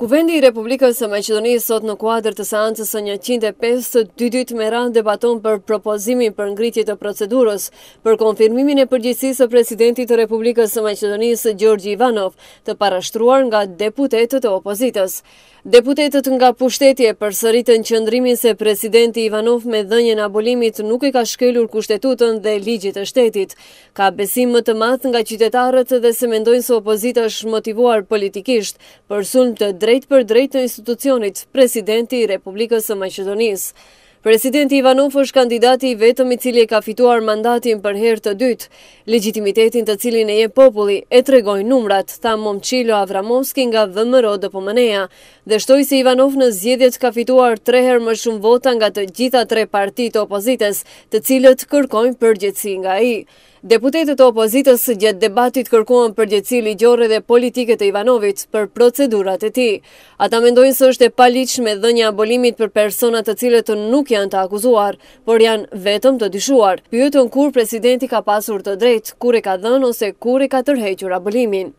Kuvendi i Republikës së Maqedonisë sot në kuadër të seancës së 105-së dy ditë me radhë debaton për propozimin për ngritje të procedurës për konfirmimin e përgjithsisë së presidentit të Republikës së Maqedonisë Gjorgj Ivanov, të parashtruar nga deputetët e opozitës. Deputetët nga pushteti e përsëritën qëndrimin se presidenti Ivanov me dhënien e abolimit nuk i ka shkelur kushtetutën dhe ligjit të shtetit. Ka besim më të madh nga qytetarët dhe se mendojnë se opozita është motivuar politikisht për sulm të drejt për drejt të institucionit, presidenti Republikës e Maqedonisë. Presidenti Ivanov është kandidati i vetëm i cili e ka fituar mandatin për herë të dytë. Legitimitetin të cilin e je populli e tregojnë numrat, tha Momqilo Avramovski nga Vëmëro dhe Pomeneja, dhe shtoj se Ivanov në zjedjet ka fituar treher herë më shumë vota nga të gjitha tre partit të opozites të cilët kërkojnë për gjithësi nga i. Deputetet të opozitës gjithë debatit kërkuan për gjithësi ligjore dhe politike të Ivanovit për procedurat e ti. Ata mendojnë së është e paliqë me dhënja abolimit për personat të cilët nuk janë të akuzuar, por janë vetëm të dyshuar. Pyëtën kur presidenti ka pasur të drejtë, kur e ka dhenë ose kur e ka tërhequr abëlimin.